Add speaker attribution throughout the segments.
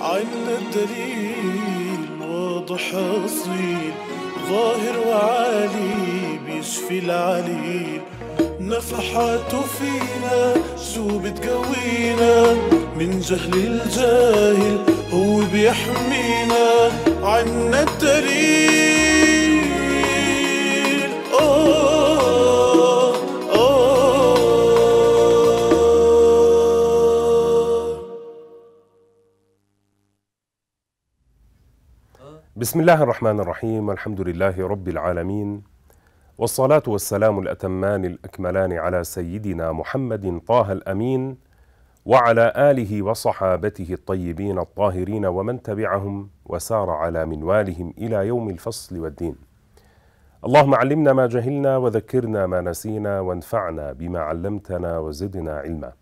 Speaker 1: عنا الدليل واضح أصيل ظاهر وعالي بيشفي العليل نفحاته فينا شو بتقوينا من جهل الجاهل
Speaker 2: هو بيحمينا عنا الدليل بسم الله الرحمن الرحيم الحمد لله رب العالمين والصلاة والسلام الأتمان الأكملان على سيدنا محمد طه الأمين وعلى آله وصحابته الطيبين الطاهرين ومن تبعهم وسار على منوالهم إلى يوم الفصل والدين اللهم علمنا ما جهلنا وذكرنا ما نسينا وانفعنا بما علمتنا وزدنا علما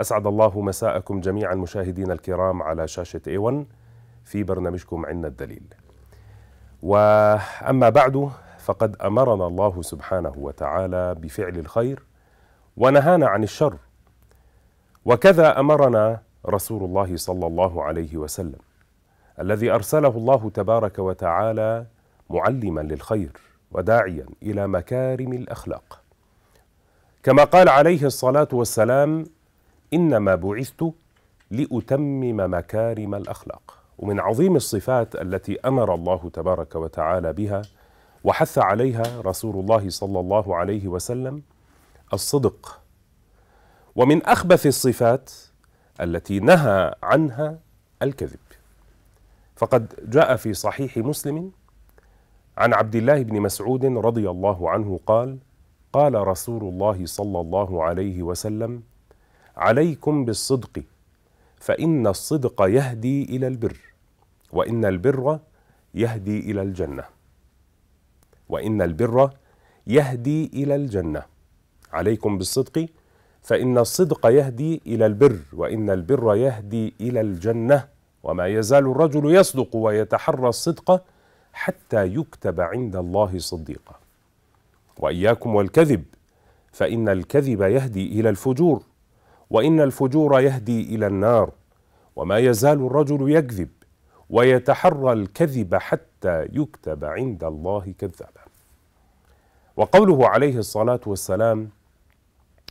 Speaker 2: أسعد الله مساءكم جميعا مشاهدينا الكرام على شاشة A1 في برنامجكم عنا الدليل واما بعد فقد امرنا الله سبحانه وتعالى بفعل الخير ونهانا عن الشر وكذا امرنا رسول الله صلى الله عليه وسلم الذي ارسله الله تبارك وتعالى معلما للخير وداعيا الى مكارم الاخلاق كما قال عليه الصلاه والسلام انما بعثت لاتمم مكارم الاخلاق ومن عظيم الصفات التي امر الله تبارك وتعالى بها وحث عليها رسول الله صلى الله عليه وسلم الصدق ومن اخبث الصفات التي نهى عنها الكذب فقد جاء في صحيح مسلم عن عبد الله بن مسعود رضي الله عنه قال قال رسول الله صلى الله عليه وسلم عليكم بالصدق فان الصدق يهدي الى البر وان البر يهدي الى الجنه وان البر يهدي الى الجنه عليكم بالصدق فان الصدق يهدي الى البر وان البر يهدي الى الجنه وما يزال الرجل يصدق ويتحرى الصدق حتى يكتب عند الله صديقا واياكم والكذب فان الكذب يهدي الى الفجور وان الفجور يهدي الى النار وما يزال الرجل يكذب ويتحرى الكذب حتى يكتب عند الله كذابا وقوله عليه الصلاه والسلام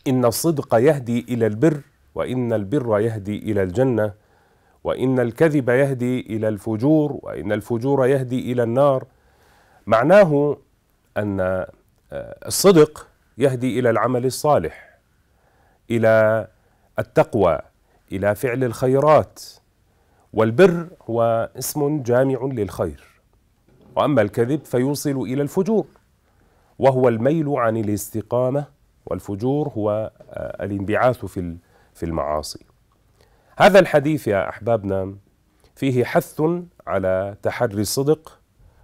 Speaker 2: ان الصدق يهدي الى البر وان البر يهدي الى الجنه وان الكذب يهدي الى الفجور وان الفجور يهدي الى النار معناه ان آه، الصدق يهدي الى العمل الصالح الى التقوى الى فعل الخيرات والبر هو اسم جامع للخير واما الكذب فيوصل الى الفجور وهو الميل عن الاستقامه والفجور هو آه، الانبعاث في في المعاصي هذا الحديث يا احبابنا فيه حث على تحري الصدق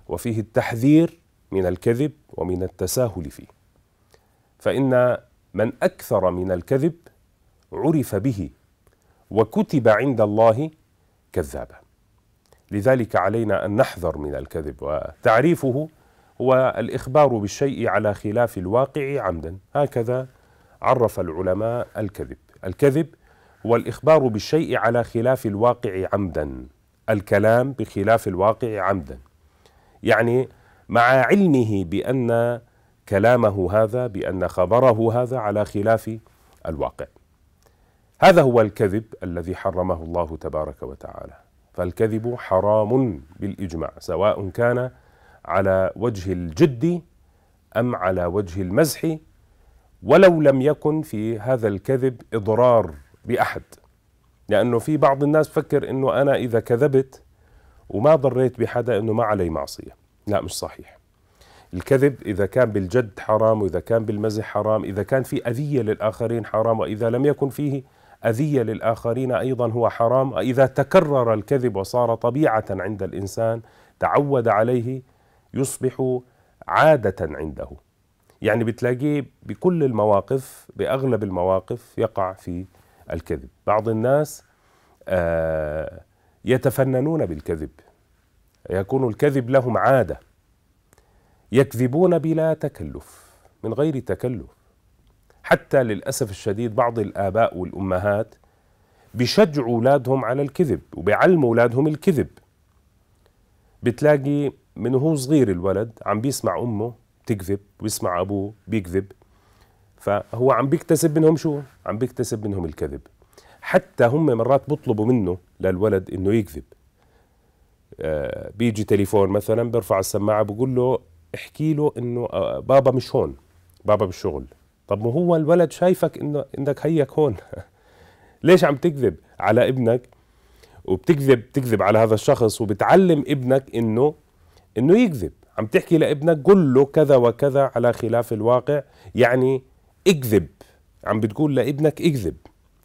Speaker 2: وفيه التحذير من الكذب ومن التساهل فيه فان من اكثر من الكذب عرف به وكتب عند الله كذابا لذلك علينا ان نحذر من الكذب وتعريفه هو الاخبار بالشيء على خلاف الواقع عمدا هكذا عرف العلماء الكذب الكذب هو الاخبار بالشيء على خلاف الواقع عمدا الكلام بخلاف الواقع عمدا يعني مع علمه بان كلامه هذا بان خبره هذا على خلاف الواقع هذا هو الكذب الذي حرمه الله تبارك وتعالى فالكذب حرام بالاجماع سواء كان على وجه الجد ام على وجه المزح ولو لم يكن في هذا الكذب اضرار باحد لانه في بعض الناس فكر انه انا اذا كذبت وما ضريت بحدا انه ما علي معصيه لا مش صحيح الكذب اذا كان بالجد حرام واذا كان بالمزح حرام اذا كان في اذيه للاخرين حرام واذا لم يكن فيه أذية للآخرين أيضا هو حرام إذا تكرر الكذب وصار طبيعة عند الإنسان تعود عليه يصبح عادة عنده يعني بتلاقيه بكل المواقف بأغلب المواقف يقع في الكذب بعض الناس آه، يتفننون بالكذب يكون الكذب لهم عاده يكذبون بلا تكلف من غير تكلف حتى للأسف الشديد بعض الآباء والأمهات بشجعوا أولادهم على الكذب وبيعلموا أولادهم الكذب بتلاقي من هو صغير الولد عم بيسمع أمه بتكذب ويسمع أبوه بيكذب فهو عم بيكتسب منهم شو؟ عم بيكتسب منهم الكذب حتى هم مرات بيطلبوا منه للولد انه يكذب آه بيجي تليفون مثلا بيرفع السماعه بقول له احكي له انه آه بابا مش هون بابا بالشغل طب ما هو الولد شايفك انه انك هيك هون ليش عم تكذب على ابنك وبتكذب بتكذب على هذا الشخص وبتعلم ابنك انه انه يكذب عم تحكي لابنك قل له كذا وكذا على خلاف الواقع يعني اكذب عم بتقول لابنك اكذب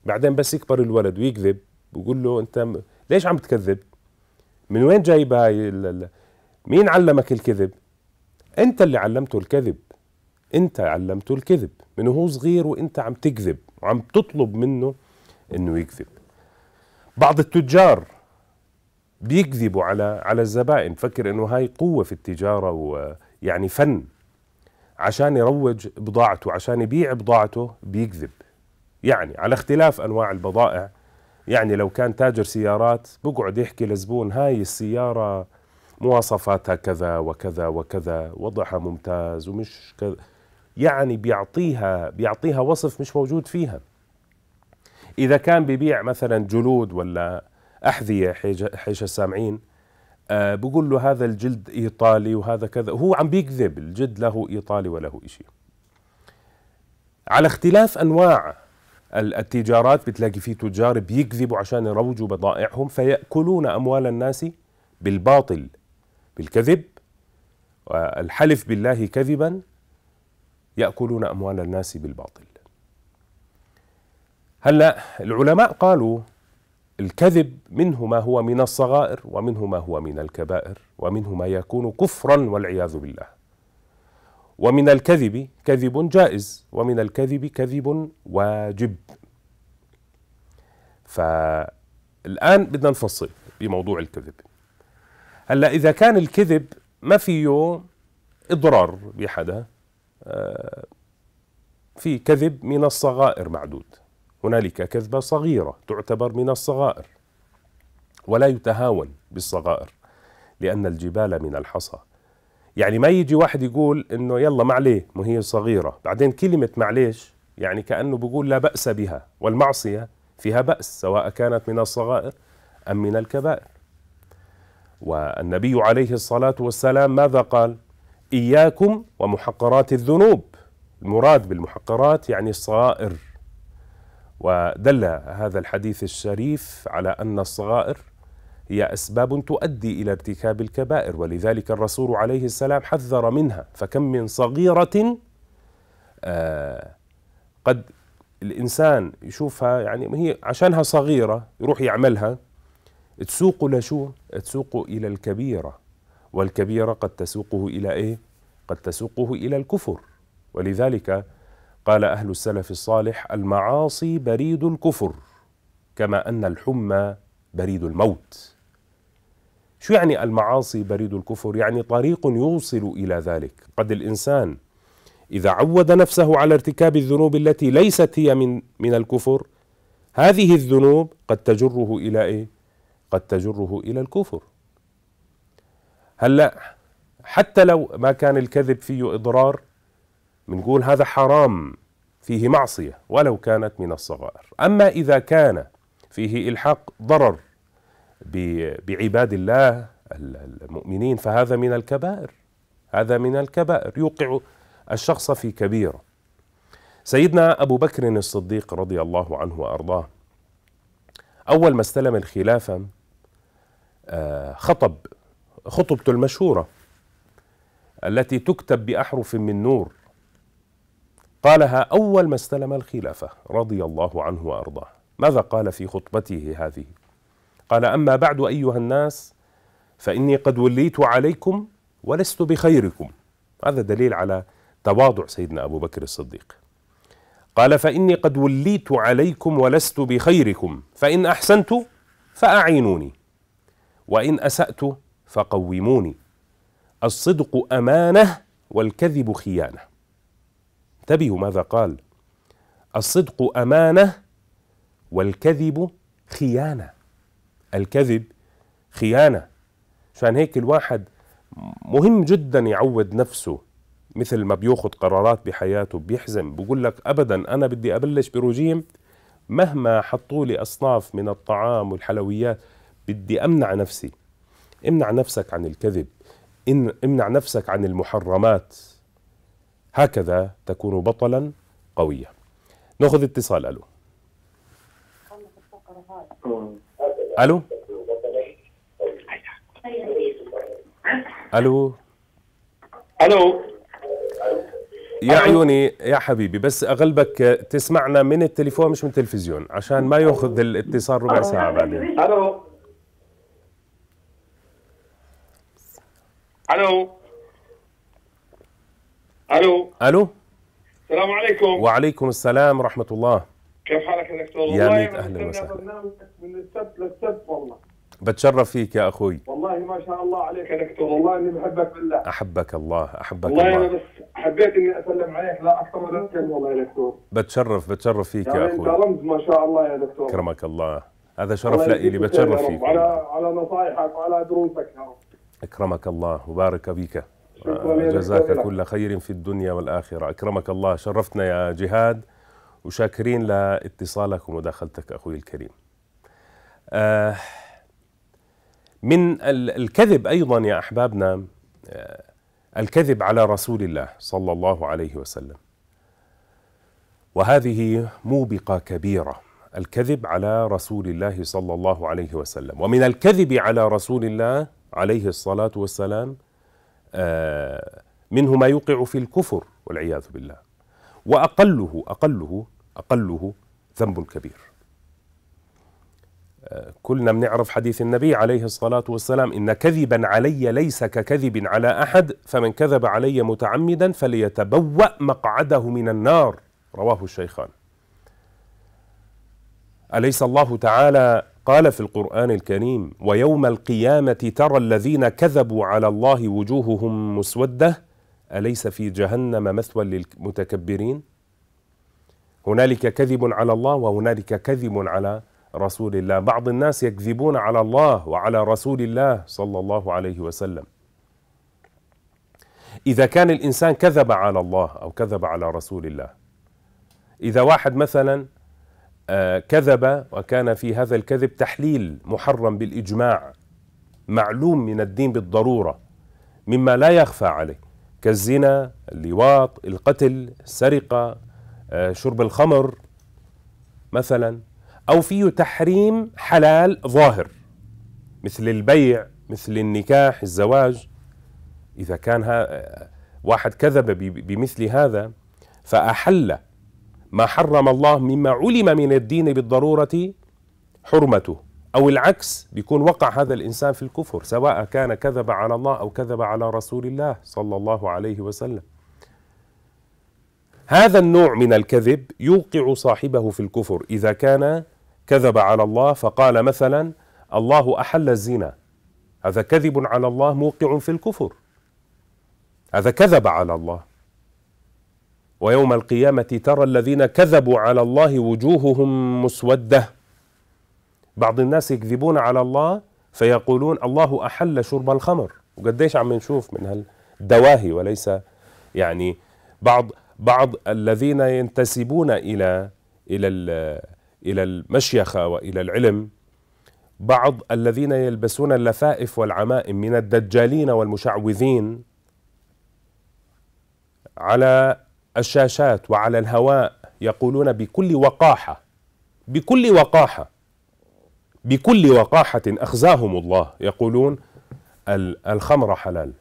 Speaker 2: بعدين بس يكبر الولد ويكذب بقول له انت ليش عم تكذب من وين جايب هاي ال... مين علمك الكذب انت اللي علمته الكذب انت علمته الكذب من هو صغير وانت عم تكذب وعم تطلب منه انه يكذب بعض التجار بيكذبوا على على الزبائن فكر انه هاي قوه في التجاره ويعني فن عشان يروج بضاعته عشان يبيع بضاعته بيكذب يعني على اختلاف انواع البضائع يعني لو كان تاجر سيارات بقعد يحكي لزبون هاي السياره مواصفاتها كذا وكذا وكذا وضعها ممتاز ومش كذا يعني بيعطيها بيعطيها وصف مش موجود فيها اذا كان ببيع مثلا جلود ولا احذيه حيش السامعين آه بقول له هذا الجلد ايطالي وهذا كذا هو عم بيكذب الجلد له ايطالي وله شيء على اختلاف انواع التجارات بتلاقي في تجار بيكذبوا عشان يروجوا بضائعهم فيأكلون أموال الناس بالباطل بالكذب الحلف بالله كذبا ياكلون اموال الناس بالباطل هلا العلماء قالوا الكذب منه ما هو من الصغائر ومنه ما هو من الكبائر ومنه ما يكون كفرا والعياذ بالله ومن الكذب كذب جائز ومن الكذب كذب واجب فالآن بدنا نفصل بموضوع الكذب هلا إذا كان الكذب ما فيه إضرار بحدا آه، في كذب من الصغائر معدود هنالك كذبة صغيرة تعتبر من الصغائر ولا يتهاون بالصغائر لأن الجبال من الحصى يعني ما يجي واحد يقول انه يلا معليه ما هي صغيره بعدين كلمه معليش يعني كانه بيقول لا باس بها والمعصيه فيها باس سواء كانت من الصغائر ام من الكبائر والنبي عليه الصلاه والسلام ماذا قال إياكم ومحقرات الذنوب المراد بالمحقرات يعني الصغائر ودل هذا الحديث الشريف على أن الصغائر هي أسباب تؤدي إلى ارتكاب الكبائر ولذلك الرسول عليه السلام حذر منها فكم من صغيرة آه، قد الإنسان يشوفها يعني هي عشانها صغيرة يروح يعملها تسوق لشو؟ تسوق إلى الكبيرة والكبيرة قد تسوقه إلى إيه؟ قد تسوقه إلى الكفر ولذلك قال أهل السلف الصالح المعاصي بريد الكفر كما أن الحمى بريد الموت شو يعني المعاصي بريد الكفر؟ يعني طريق يوصل إلى ذلك قد الإنسان إذا عود نفسه على ارتكاب الذنوب التي ليست هي من من الكفر هذه الذنوب قد تجره إلى إيه؟ قد تجره إلى الكفر هلا حتى لو ما كان الكذب فيه اضرار بنقول هذا حرام فيه معصيه ولو كانت من الصغائر اما اذا كان فيه الحاق ضرر بعباد الله المؤمنين فهذا من الكبائر هذا من الكبائر يوقع الشخص في كبيره سيدنا ابو بكر الصديق رضي الله عنه وارضاه اول ما استلم الخلافه آه، خطب خطبته المشهورة التي تكتب بأحرف من نور قالها أول ما استلم الخلافة رضي الله عنه وأرضاه ماذا قال في خطبته هذه قال أما بعد أيها الناس فإني قد وليت عليكم ولست بخيركم هذا دليل على تواضع سيدنا أبو بكر الصديق قال فإني قد وليت عليكم ولست بخيركم فإن أحسنت فأعينوني وإن أسأت فقوموني الصدق امانه والكذب خيانه انتبهوا ماذا قال الصدق امانه والكذب خيانه الكذب خيانه عشان هيك الواحد مهم جدا يعود نفسه مثل ما بياخذ قرارات بحياته بيحزم بقول لك ابدا انا بدي ابلش برجيم مهما حطوا لي اصناف من الطعام والحلويات بدي امنع نفسي امنع نفسك عن الكذب إن امنع نفسك عن المحرمات هكذا تكون بطلا قويا ناخذ اتصال الو الو الو الو يا عيوني يا حبيبي بس اغلبك تسمعنا من التليفون مش من التلفزيون عشان ما ياخذ الاتصال ربع ساعه بعدين الو الو الو الو السلام عليكم وعليكم السلام ورحمه الله كيف حالك يا دكتور؟ يا ميت اهلا وسهلا من السبت للسبت والله بتشرف فيك يا اخوي والله ما شاء الله عليك يا دكتور والله اني بحبك بالله احبك الله احبك والله الله والله انا بس حبيت اني اسلم عليك لا اكثر من ذلك والله يا دكتور بتشرف بتشرف فيك يعني يا اخوي انت رمز ما شاء الله يا دكتور كرمك الله هذا شرف لي بتشرف فيك على على نصائحك وعلى دروسك يا رب أكرمك الله وبارك فيك جزاك كل خير في الدنيا والآخرة أكرمك الله شرفتنا يا جهاد وشاكرين لاتصالك ومداخلتك أخوي الكريم آه من الكذب أيضا يا أحبابنا آه، الكذب على رسول الله صلى الله عليه وسلم وهذه موبقة كبيرة الكذب على رسول الله صلى الله عليه وسلم ومن الكذب على رسول الله عليه الصلاة والسلام آه، منه ما يوقع في الكفر والعياذ بالله وأقله أقله أقله ذنب كبير آه، كلنا بنعرف حديث النبي عليه الصلاة والسلام إن كذبا علي ليس ككذب على أحد فمن كذب علي متعمدا فليتبوأ مقعده من النار رواه الشيخان أليس الله تعالى قال في القرآن الكريم ويوم القيامة ترى الذين كذبوا على الله وجوههم مسودة أليس في جهنم مثوى للمتكبرين هنالك كذب على الله وهنالك كذب على رسول الله بعض الناس يكذبون على الله وعلى رسول الله صلى الله عليه وسلم إذا كان الإنسان كذب على الله أو كذب على رسول الله إذا واحد مثلا آه، كذب وكان في هذا الكذب تحليل محرم بالاجماع معلوم من الدين بالضروره مما لا يخفى عليه كالزنا اللواط القتل السرقه آه، شرب الخمر مثلا او فيه تحريم حلال ظاهر مثل البيع مثل النكاح الزواج اذا كان آه، واحد كذب بمثل هذا فاحل ما حرم الله مما علم من الدين بالضرورة حرمته أو العكس بيكون وقع هذا الإنسان في الكفر سواء كان كذب على الله أو كذب على رسول الله صلى الله عليه وسلم هذا النوع من الكذب يوقع صاحبه في الكفر إذا كان كذب على الله فقال مثلا الله أحل الزنا هذا كذب على الله موقع في الكفر هذا كذب على الله ويوم القيامة ترى الذين كذبوا على الله وجوههم مسودة بعض الناس يكذبون على الله فيقولون الله أحل شرب الخمر وقديش عم نشوف من هالدواهي وليس يعني بعض بعض الذين ينتسبون إلى إلى إلى المشيخة وإلى العلم بعض الذين يلبسون اللفائف والعمائم من الدجالين والمشعوذين على الشاشات وعلى الهواء يقولون بكل وقاحه بكل وقاحه بكل وقاحه اخزاهم الله يقولون الخمر حلال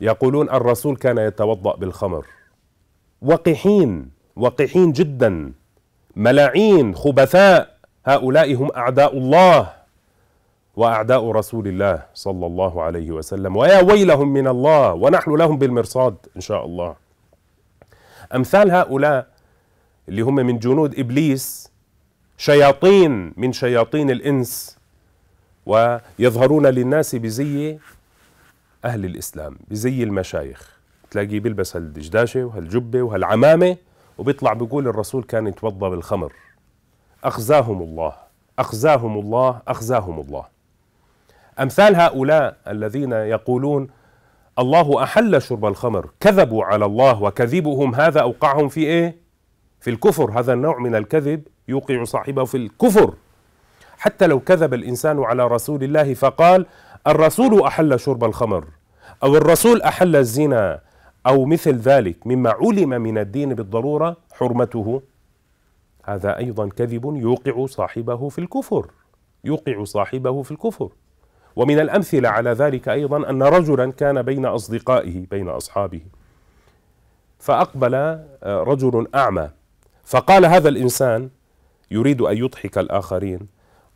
Speaker 2: يقولون الرسول كان يتوضا بالخمر وقحين وقحين جدا ملاعين خبثاء هؤلاء هم اعداء الله واعداء رسول الله صلى الله عليه وسلم ويا ويلهم من الله ونحن لهم بالمرصاد ان شاء الله أمثال هؤلاء اللي هم من جنود إبليس شياطين من شياطين الإنس ويظهرون للناس بزي أهل الإسلام بزي المشايخ تلاقيه بيلبس هالدشداشه وهالجبة وهالعمامة وبيطلع بيقول الرسول كان يتوضأ بالخمر أخزاهم الله أخزاهم الله أخزاهم الله أمثال هؤلاء الذين يقولون الله أحل شرب الخمر كذبوا على الله وكذبهم هذا أوقعهم في إيه؟ في الكفر هذا النوع من الكذب يوقع صاحبه في الكفر حتى لو كذب الإنسان على رسول الله فقال الرسول أحل شرب الخمر أو الرسول أحل الزنا أو مثل ذلك مما علم من الدين بالضرورة حرمته هذا أيضا كذب يوقع صاحبه في الكفر يوقع صاحبه في الكفر ومن الأمثلة على ذلك أيضا أن رجلا كان بين أصدقائه بين أصحابه فأقبل آه، رجل أعمى فقال هذا الإنسان يريد أن يضحك الآخرين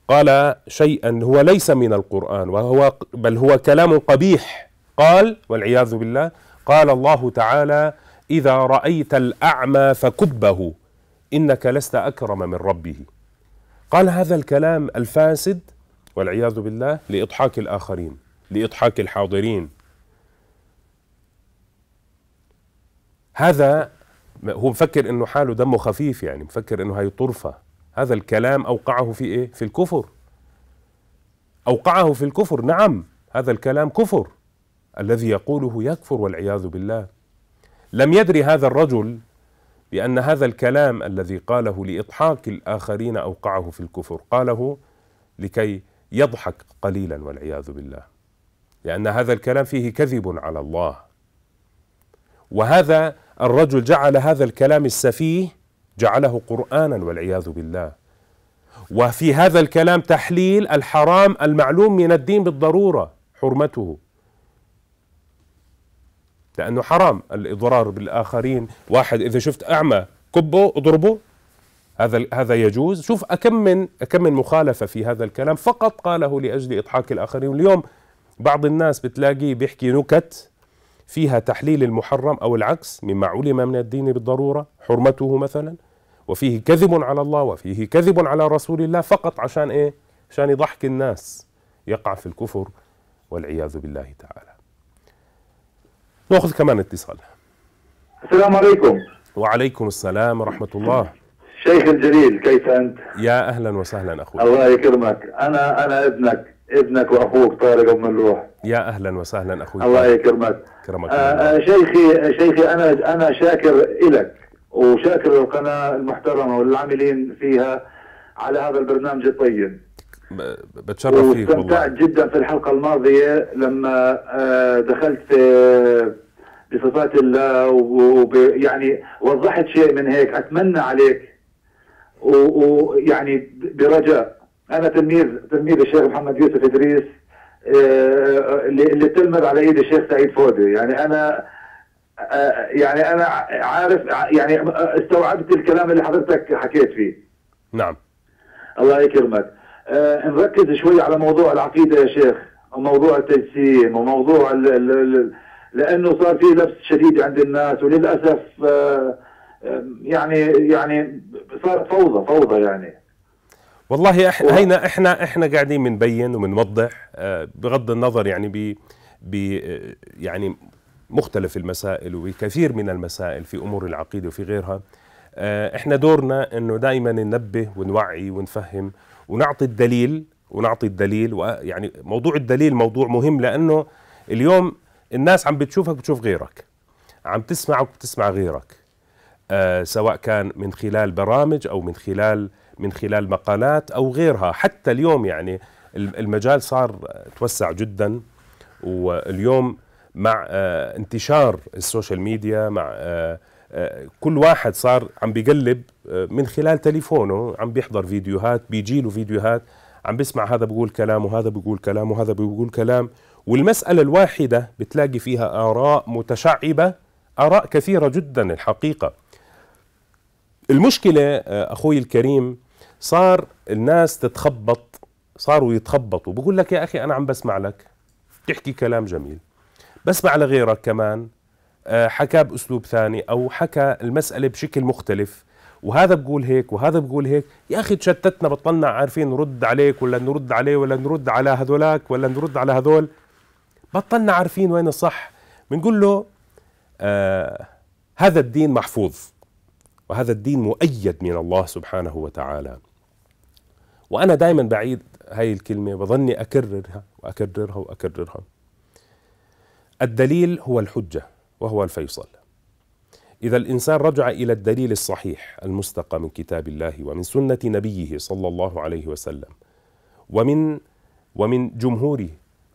Speaker 2: قال شيئا هو ليس من القرآن وهو بل هو كلام قبيح قال والعياذ بالله قال الله تعالى إذا رأيت الأعمى فكبه إنك لست أكرم من ربه قال هذا الكلام الفاسد والعياذ بالله لإضحاك الآخرين لإضحاك الحاضرين هذا هو مفكر انه حاله دمه خفيف يعني مفكر انه هاي طرفة هذا الكلام اوقعه في ايه في الكفر اوقعه في الكفر نعم هذا الكلام كفر الذي يقوله يكفر والعياذ بالله لم يدري هذا الرجل بان هذا الكلام الذي قاله لاضحاك الاخرين اوقعه في الكفر قاله لكي يضحك قليلا والعياذ بالله لان هذا الكلام فيه كذب على الله وهذا الرجل جعل هذا الكلام السفيه جعله قرانا والعياذ بالله وفي هذا الكلام تحليل الحرام المعلوم من الدين بالضروره حرمته لانه حرام الاضرار بالاخرين واحد اذا شفت اعمى كبه اضربه هذا هذا يجوز شوف كم من كم من مخالفه في هذا الكلام فقط قاله لاجل اضحاك الاخرين اليوم بعض الناس بتلاقيه بيحكي نكت فيها تحليل المحرم او العكس مما علم من الدين بالضروره حرمته مثلا وفيه كذب على الله وفيه كذب على رسول الله فقط عشان ايه؟ عشان يضحك الناس يقع في الكفر والعياذ بالله تعالى. ناخذ كمان اتصال. السلام عليكم. وعليكم السلام ورحمه الله. شيخ
Speaker 1: الجليل كيف انت؟
Speaker 2: يا اهلا وسهلا اخوي الله يكرمك
Speaker 1: انا انا ابنك ابنك واخوك طارق ابو ملوح
Speaker 2: يا اهلا وسهلا اخوي الله يكرمك كرمك آه،, آه
Speaker 1: شيخي شيخي انا انا شاكر لك وشاكر القناه المحترمه والعاملين فيها على هذا البرنامج الطيب
Speaker 2: بتشرف فيك والله استمتعت
Speaker 1: جدا في الحلقه الماضيه لما آه، دخلت في آه، بصفات الله ويعني وضحت شيء من هيك اتمنى عليك ويعني برجاء انا تلميذ تلميذ الشيخ محمد يوسف ادريس آه، اللي تلمذ على ايد الشيخ سعيد فودي يعني انا آه، يعني انا عارف يعني استوعبت الكلام اللي حضرتك حكيت فيه نعم الله يكرمك أه نركز شوي على موضوع العقيده يا شيخ وموضوع التجسيم وموضوع الـ الـ الـ لانه صار في لبس شديد عند الناس وللاسف أه يعني يعني صارت فوضى فوضى يعني
Speaker 2: والله احنا هينا احنا احنا قاعدين بنبين وبنوضح أه، بغض النظر يعني ب يعني مختلف المسائل وكثير من المسائل في امور العقيده وفي غيرها أه، احنا دورنا انه دائما ننبه ونوعي ونفهم ونعطي الدليل ونعطي الدليل ويعني موضوع الدليل موضوع مهم لانه اليوم الناس عم بتشوفك بتشوف غيرك عم تسمعك بتسمع غيرك آه، سواء كان من خلال برامج او من خلال من خلال مقالات او غيرها حتى اليوم يعني المجال صار توسع جدا واليوم مع آه، انتشار السوشيال ميديا مع آه، كل واحد صار عم بيقلب من خلال تليفونه عم بيحضر فيديوهات بيجي له فيديوهات عم بيسمع هذا بيقول كلام وهذا بيقول كلام وهذا بيقول كلام والمسألة الواحدة بتلاقي فيها آراء متشعبة آراء كثيرة جدا الحقيقة المشكله آه، اخوي الكريم صار الناس تتخبط صاروا يتخبطوا بقول لك يا اخي انا عم بسمع لك تحكي كلام جميل بسمع لغيرك كمان آه، حكى باسلوب ثاني او حكى المساله بشكل مختلف وهذا بقول هيك وهذا بقول هيك يا اخي تشتتنا بطلنا عارفين نرد عليك ولا نرد عليه ولا نرد على هذولاك ولا نرد على هذول بطلنا عارفين وين الصح بنقول له آه هذا الدين محفوظ وهذا الدين مؤيد من الله سبحانه وتعالى وأنا دائما بعيد هاي الكلمة بظني أكررها وأكررها وأكررها الدليل هو الحجة وهو الفيصل إذا الإنسان رجع إلى الدليل الصحيح المستقى من كتاب الله ومن سنة نبيه صلى الله عليه وسلم ومن ومن جمهور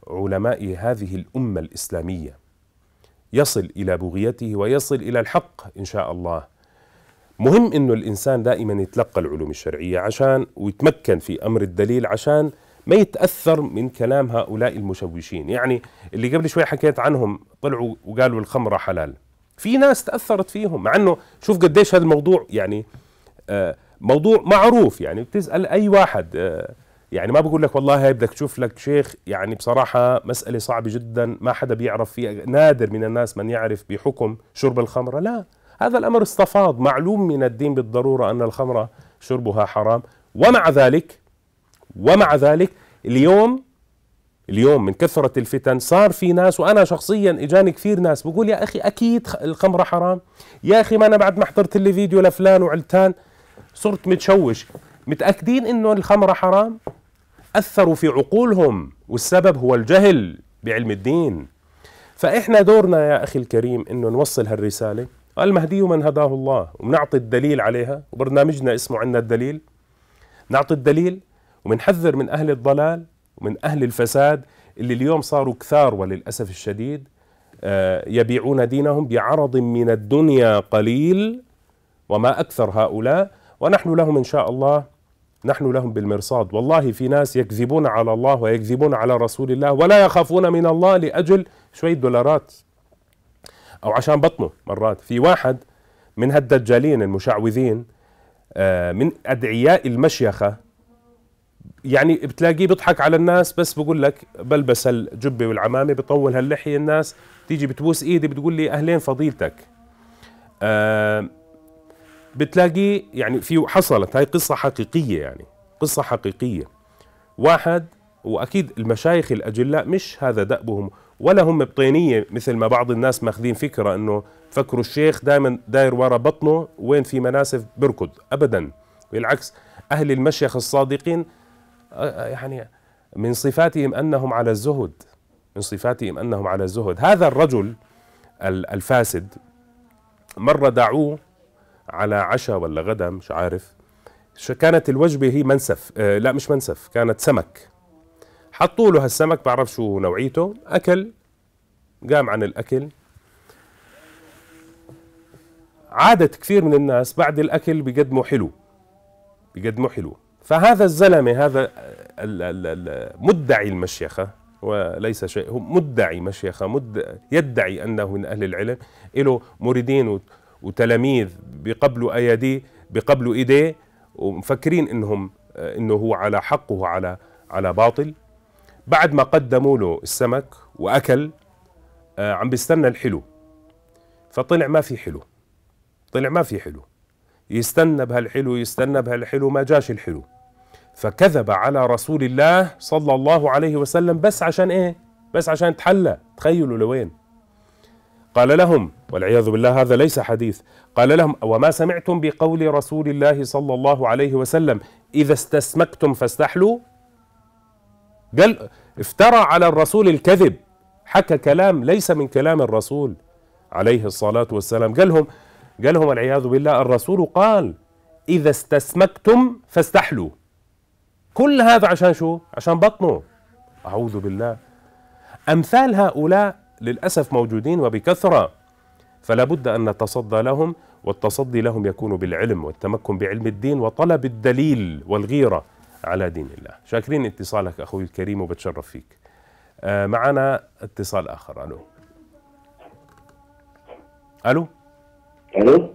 Speaker 2: علماء هذه الأمة الإسلامية يصل إلى بغيته ويصل إلى الحق إن شاء الله مهم انه الانسان دائما يتلقى العلوم الشرعيه عشان ويتمكن في امر الدليل عشان ما يتاثر من كلام هؤلاء المشوشين، يعني اللي قبل شوي حكيت عنهم طلعوا وقالوا الخمره حلال. في ناس تاثرت فيهم مع انه شوف قديش هذا الموضوع يعني آه، موضوع معروف يعني بتسال اي واحد آه، يعني ما بقول لك والله هي بدك تشوف لك شيخ يعني بصراحه مساله صعبه جدا ما حدا بيعرف فيها نادر من الناس من يعرف بحكم شرب الخمره لا هذا الأمر استفاض معلوم من الدين بالضرورة أن الخمر شربها حرام ومع ذلك ومع ذلك اليوم اليوم من كثرة الفتن صار في ناس وأنا شخصيا إجاني كثير ناس بقول يا أخي أكيد الخمرة حرام يا أخي ما أنا بعد ما حضرت لي فيديو لفلان وعلتان صرت متشوش متأكدين إنه الخمرة حرام أثروا في عقولهم والسبب هو الجهل بعلم الدين فإحنا دورنا يا أخي الكريم إنه نوصل هالرسالة المهدي من هداه الله وبنعطي الدليل عليها وبرنامجنا اسمه عنا الدليل نعطي الدليل وبنحذر من أهل الضلال ومن أهل الفساد اللي اليوم صاروا كثار وللأسف الشديد آه، يبيعون دينهم بعرض من الدنيا قليل وما أكثر هؤلاء ونحن لهم إن شاء الله نحن لهم بالمرصاد والله في ناس يكذبون على الله ويكذبون على رسول الله ولا يخافون من الله لأجل شوية دولارات او عشان بطنه مرات في واحد من هالدجالين المشعوذين آه، من ادعياء المشيخه يعني بتلاقيه بيضحك على الناس بس بقول لك بلبس الجبه والعمامه بطول هاللحيه الناس تيجي بتبوس ايدي بتقول لي اهلين فضيلتك آه، بتلاقيه يعني في حصلت هاي قصه حقيقيه يعني قصه حقيقيه واحد واكيد المشايخ الاجلاء مش هذا دأبهم ولا هم بطينيه مثل ما بعض الناس ماخذين فكره انه فكروا الشيخ دائما داير ورا بطنه وين في مناسف بركض ابدا بالعكس اهل المشيخ الصادقين آه، آه، يعني من صفاتهم انهم على الزهد من صفاتهم انهم على الزهد هذا الرجل الفاسد مره دعوه على عشاء ولا غدا مش عارف كانت الوجبه هي منسف آه، لا مش منسف كانت سمك حطوا له هالسمك بعرف شو نوعيته اكل قام عن الاكل عادة كثير من الناس بعد الاكل بيقدموا حلو بيقدموا حلو فهذا الزلمه هذا مدعي المشيخه وليس شيء هو مدعي مشيخه مد يدعي انه من اهل العلم له مريدين وتلاميذ بقبلوا اياديه بقبلوا ايديه ومفكرين انهم انه هو على حق على على باطل بعد ما قدموا له السمك واكل آه، عم بيستنى الحلو فطلع ما في حلو طلع ما في حلو يستنى بهالحلو يستنى بهالحلو ما جاش الحلو فكذب على رسول الله صلى الله عليه وسلم بس عشان ايه بس عشان تحلى تخيلوا لوين قال لهم والعياذ بالله هذا ليس حديث قال لهم وما سمعتم بقول رسول الله صلى الله عليه وسلم إذا استسمكتم فاستحلوا قال افترى على الرسول الكذب حكى كلام ليس من كلام الرسول عليه الصلاة والسلام قال لهم قال لهم والعياذ بالله الرسول قال إذا استسمكتم فاستحلوا كل هذا عشان شو؟ عشان بطنه أعوذ بالله أمثال هؤلاء للأسف موجودين وبكثرة فلا بد أن نتصدى لهم والتصدي لهم يكون بالعلم والتمكن بعلم الدين وطلب الدليل والغيرة على دين الله شاكرين اتصالك أخوي الكريم وبتشرف فيك آه، معنا اتصال آخر ألو ألو ألو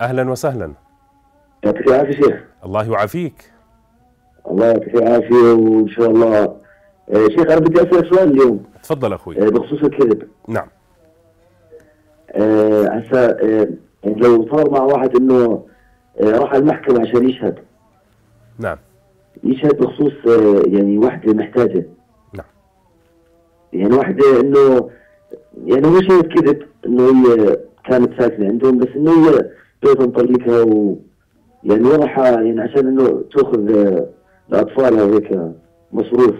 Speaker 2: أهلا وسهلا يعطيك العافية شيخ الله يعافيك الله يعطيك العافية وإن شاء الله آه، شيخ
Speaker 1: أنا بدي أسألك سؤال اليوم تفضل أخوي آه، بخصوص الكذب نعم هسه لو صار مع واحد انه راح المحكمه عشان يشهد نعم يشهد بخصوص آه، يعني وحده محتاجه نعم يعني وحده انه يعني مش شهد كذب انه هي كانت ساكنه عندهم بس انه هي بيضة مطلقها و يعني وضح يعني عشان انه تاخذ آه، لاطفالها وهيك آه، مصروف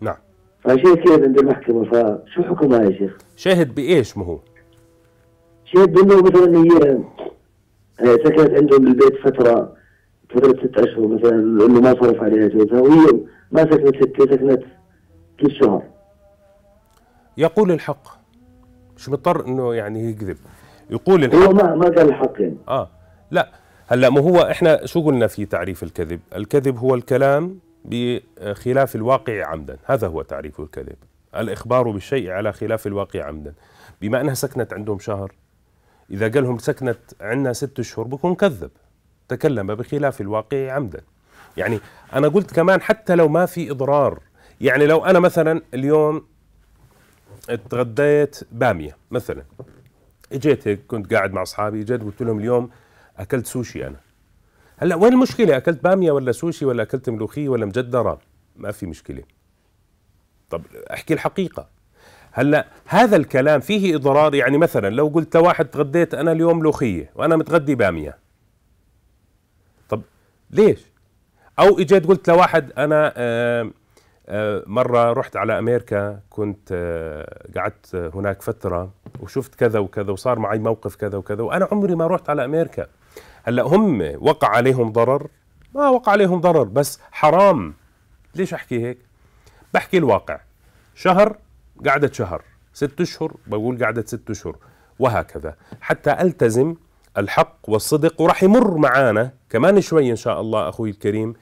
Speaker 1: نعم فشيء كذا عند المحكمه فشو حكمها يا شيخ؟
Speaker 2: شاهد بايش ما هو؟
Speaker 1: شاهد بانه مثلا هي سكنت عندهم بالبيت فتره تمرت ست اشهر مثلا لانه ما صرف عليها زوجها وهي ما سكنت سكه سكنت ثلاث
Speaker 2: شهور يقول الحق مش مضطر انه يعني يكذب يقول الحق هو ما ما قال الحق يعني اه لا هلا ما هو احنا شو قلنا في تعريف الكذب؟ الكذب هو الكلام بخلاف الواقع عمدا، هذا هو تعريف الكذب. الاخبار بالشيء على خلاف الواقع عمدا. بما انها سكنت عندهم شهر اذا قال لهم سكنت عندنا ست اشهر بكون كذب. تكلم بخلاف الواقع عمدا يعني أنا قلت كمان حتى لو ما في إضرار يعني لو أنا مثلا اليوم اتغديت بامية مثلا اجيت هيك كنت قاعد مع أصحابي اجيت قلت لهم اليوم أكلت سوشي أنا هلا وين المشكلة أكلت بامية ولا سوشي ولا أكلت ملوخية ولا مجدرة ما في مشكلة طب أحكي الحقيقة هلا هذا الكلام فيه اضرار يعني مثلا لو قلت لواحد تغديت انا اليوم ملوخيه وانا متغدي باميه ليش او اجيت قلت لواحد انا آه، آه، مره رحت على امريكا كنت آه، قعدت هناك فتره وشفت كذا وكذا وصار معي موقف كذا وكذا وانا عمري ما رحت على امريكا هلا هم وقع عليهم ضرر ما وقع عليهم ضرر بس حرام ليش احكي هيك بحكي الواقع شهر قعدت شهر ست اشهر بقول قعدت ست اشهر وهكذا حتى التزم الحق والصدق وراح يمر معانا كمان شوي إن شاء الله أخوي الكريم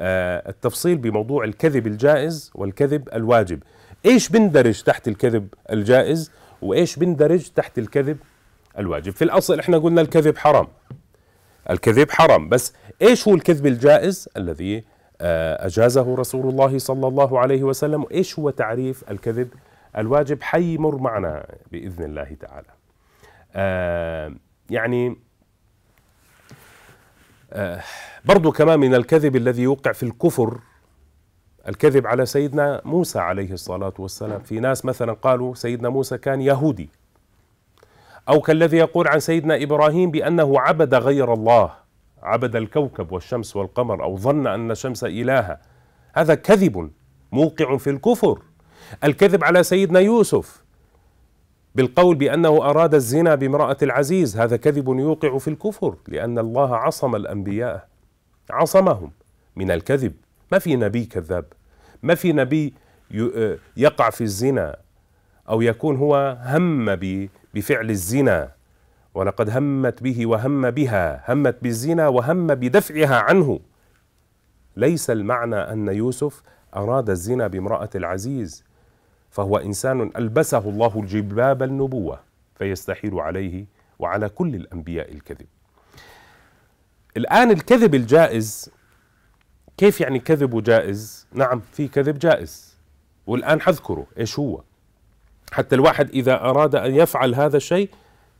Speaker 2: آه، التفصيل بموضوع الكذب الجائز والكذب الواجب إيش بندرج تحت الكذب الجائز وإيش بندرج تحت الكذب الواجب في الأصل إحنا قلنا الكذب حرام الكذب حرام بس إيش هو الكذب الجائز الذي آه، أجازه رسول الله صلى الله عليه وسلم إيش هو تعريف الكذب الواجب حيمر معنا بإذن الله تعالى آه، يعني آه, برضو كمان من الكذب الذي يوقع في الكفر الكذب على سيدنا موسى عليه الصلاة والسلام في ناس مثلا قالوا سيدنا موسى كان يهودي أو كالذي يقول عن سيدنا إبراهيم بأنه عبد غير الله عبد الكوكب والشمس والقمر أو ظن أن الشمس إلهة هذا كذب موقع في الكفر الكذب على سيدنا يوسف بالقول بأنه أراد الزنا بامرأة العزيز هذا كذب يوقع في الكفر لأن الله عصم الأنبياء عصمهم من الكذب ما في نبي كذاب ما في نبي آه، يقع في الزنا أو يكون هو هم بفعل الزنا ولقد همت به وهم بها همت بالزنا وهم بدفعها عنه ليس المعنى أن يوسف أراد الزنا بامرأة العزيز فهو إنسان ألبسه الله الجباب النبوة فيستحيل عليه وعلى كل الأنبياء الكذب الآن الكذب الجائز كيف يعني كذب جائز نعم في كذب جائز والآن حذكره إيش هو حتى الواحد إذا أراد أن يفعل هذا الشيء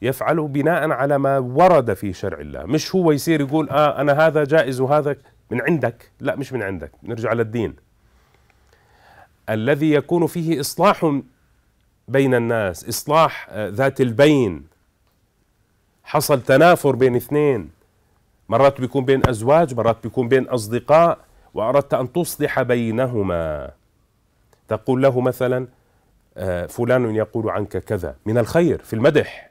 Speaker 2: يفعله بناء على ما ورد في شرع الله مش هو يصير يقول آه أنا هذا جائز وهذا من عندك لا مش من عندك نرجع للدين الذي يكون فيه اصلاح بين الناس اصلاح آه، ذات البين حصل تنافر بين اثنين مرات بيكون بين ازواج مرات بيكون بين اصدقاء واردت ان تصلح بينهما تقول له مثلا آه، فلان يقول عنك كذا من الخير في المدح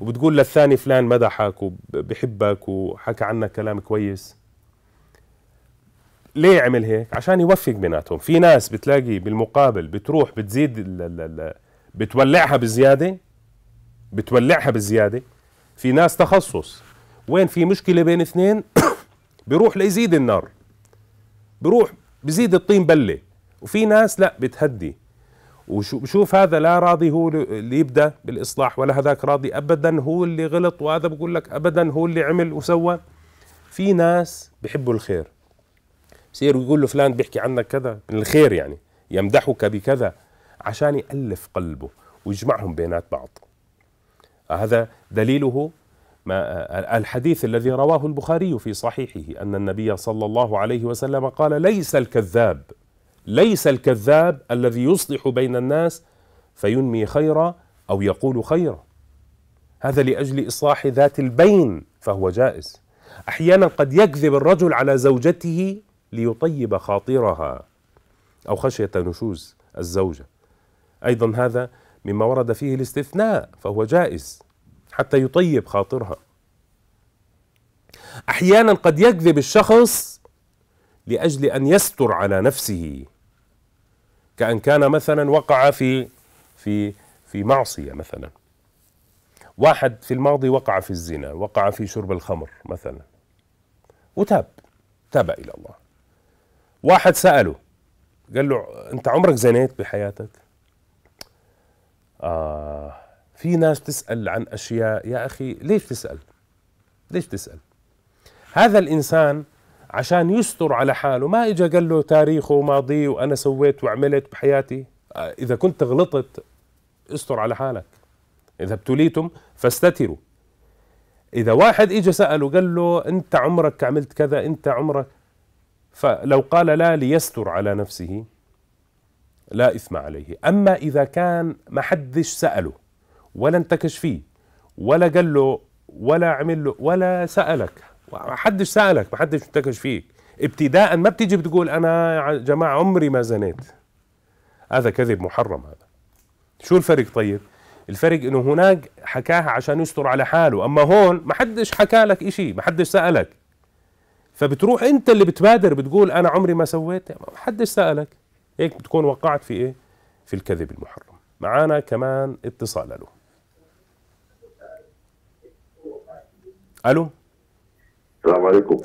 Speaker 2: وبتقول للثاني فلان مدحك وبحبك وحكى عنك كلام كويس ليه عمل هيك؟ عشان يوفق بيناتهم، في ناس بتلاقي بالمقابل بتروح بتزيد ال ال ال بتولعها بزياده بتولعها بزياده في ناس تخصص وين في مشكله بين اثنين بيروح ليزيد النار بيروح بزيد الطين بله وفي ناس لا بتهدي وشوف هذا لا راضي هو اللي يبدا بالاصلاح ولا هذاك راضي ابدا هو اللي غلط وهذا بقول لك ابدا هو اللي عمل وسوى في ناس بحبوا الخير بصير ويقول له فلان بيحكي عنك كذا من الخير يعني يمدحك بكذا عشان يألف قلبه ويجمعهم بينات بعض هذا دليله ما الحديث الذي رواه البخاري في صحيحه أن النبي صلى الله عليه وسلم قال ليس الكذاب ليس الكذاب الذي يصلح بين الناس فينمي خيرا أو يقول خيرا هذا لأجل إصلاح ذات البين فهو جائز أحيانا قد يكذب الرجل على زوجته ليطيب خاطرها أو خشية نشوز الزوجة أيضا هذا مما ورد فيه الاستثناء فهو جائز حتى يطيب خاطرها أحيانا قد يكذب الشخص لأجل أن يستر على نفسه كأن كان مثلا وقع في في في معصية مثلا واحد في الماضي وقع في الزنا وقع في شرب الخمر مثلا وتاب تاب إلى الله واحد سأله قال له أنت عمرك زنيت بحياتك؟ آه في ناس تسأل عن أشياء يا أخي ليش تسأل؟ ليش تسأل؟ هذا الإنسان عشان يستر على حاله ما إجا قال له تاريخه وماضيه وأنا سويت وعملت بحياتي آه إذا كنت غلطت استر على حالك إذا ابتليتم فاستتروا إذا واحد إجا سأله قال له أنت عمرك عملت كذا أنت عمرك فلو قال لا ليستر على نفسه لا إثم عليه أما إذا كان ما حدش سأله ولا انتكش فيه ولا قال له ولا عمل له ولا سألك ما حدش سألك ما حدش انتكش فيك ابتداء ما بتيجي بتقول أنا يا جماعة عمري ما زنيت هذا كذب محرم هذا شو الفرق طيب الفرق انه هناك حكاها عشان يستر على حاله اما هون ما حدش حكى لك اشي ما حدش سألك فبتروح انت اللي بتبادر بتقول انا عمري ما سويت ما حدش سالك هيك بتكون وقعت في ايه في الكذب المحرم معانا كمان اتصال الو الو السلام عليكم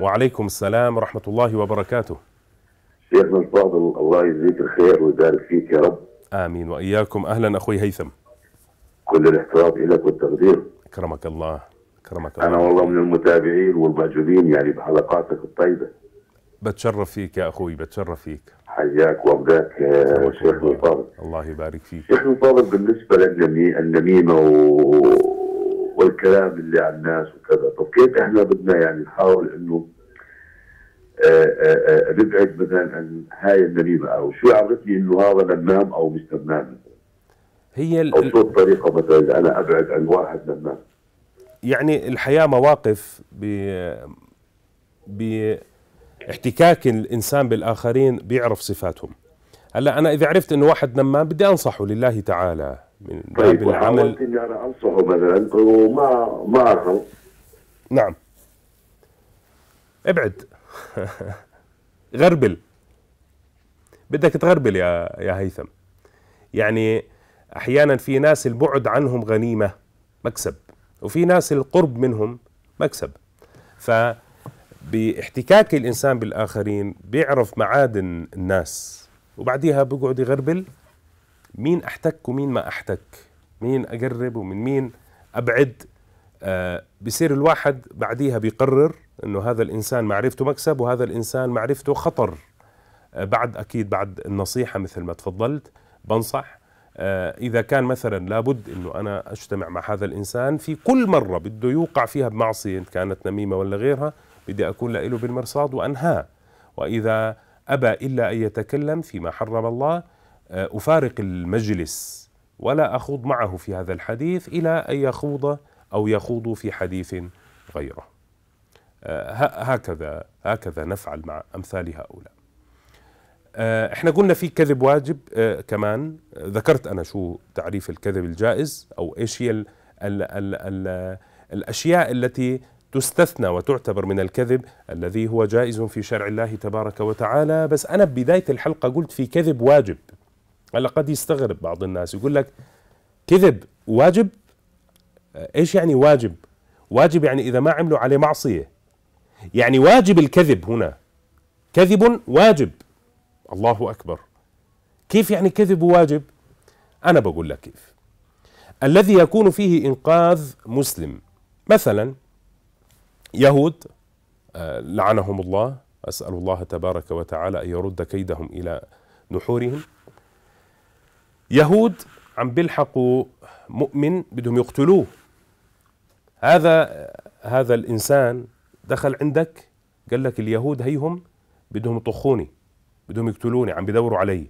Speaker 2: وعليكم السلام ورحمه الله وبركاته شيخنا الفاضل الله يجزيك الخير ويبارك فيك يا رب امين واياكم اهلا اخوي هيثم كل الاحترام لك والتقدير اكرمك الله كرمك الله انا والله من المتابعين والمعجبين يعني بحلقاتك الطيبه بتشرف فيك يا اخوي بتشرف فيك حياك وابداك شيخ الفاضل الله يبارك فيك شيخ الفاضل بالنسبه للنميمه و...
Speaker 1: والكلام اللي على الناس وكذا طب كيف احنا بدنا يعني نحاول انه آه، آه، آه، نبعد مثلا عن هاي النميمه او شو عرفتني انه هذا نمام او مش نمام هي ال... او شو الطريقه مثلا انا ابعد عن واحد نمام
Speaker 2: يعني الحياه مواقف ب احتكاك الانسان بالاخرين بيعرف صفاتهم هلا انا اذا عرفت انه واحد نمام بدي انصحه لله تعالى من باب طيب العمل اني انا انصحه مثلا وما ما أخل. نعم ابعد غربل بدك تغربل يا يا هيثم يعني احيانا في ناس البعد عنهم غنيمه مكسب وفي ناس القرب منهم مكسب ف باحتكاك الانسان بالاخرين بيعرف معادن الناس وبعديها بيقعد يغربل مين احتك ومين ما احتك مين اقرب ومن مين ابعد آه بصير الواحد بعديها بيقرر انه هذا الانسان معرفته مكسب وهذا الانسان معرفته خطر آه بعد اكيد بعد النصيحه مثل ما تفضلت بنصح آه، إذا كان مثلا لابد أنه أنا أجتمع مع هذا الإنسان في كل مرة بده يوقع فيها بمعصية إن كانت نميمة ولا غيرها بدي أكون له بالمرصاد وأنهاه وإذا أبى إلا أن يتكلم فيما حرم الله آه، أفارق المجلس ولا أخوض معه في هذا الحديث إلى أن يخوض أو يخوض في حديث غيره آه، هكذا هكذا نفعل مع أمثال هؤلاء آه، احنا قلنا في كذب واجب اه كمان آه، ذكرت انا شو تعريف الكذب الجائز او ايش هي الـ ال ال ال الاشياء التي تستثنى وتعتبر من الكذب الذي هو جائز في شرع الله تبارك وتعالى بس انا ببدايه الحلقه قلت في كذب واجب هلا قد يستغرب بعض الناس يقول لك كذب واجب آه، ايش يعني واجب واجب يعني اذا ما عملوا عليه معصيه يعني واجب الكذب هنا كذب واجب الله أكبر كيف يعني كذب واجب أنا بقول لك كيف الذي يكون فيه إنقاذ مسلم مثلا يهود آه، لعنهم الله أسأل الله تبارك وتعالى أن يرد كيدهم إلى نحورهم يهود عم بيلحقوا مؤمن بدهم يقتلوه هذا هذا الإنسان دخل عندك قال لك اليهود هيهم بدهم يطخوني بدهم يقتلوني عم بدوروا علي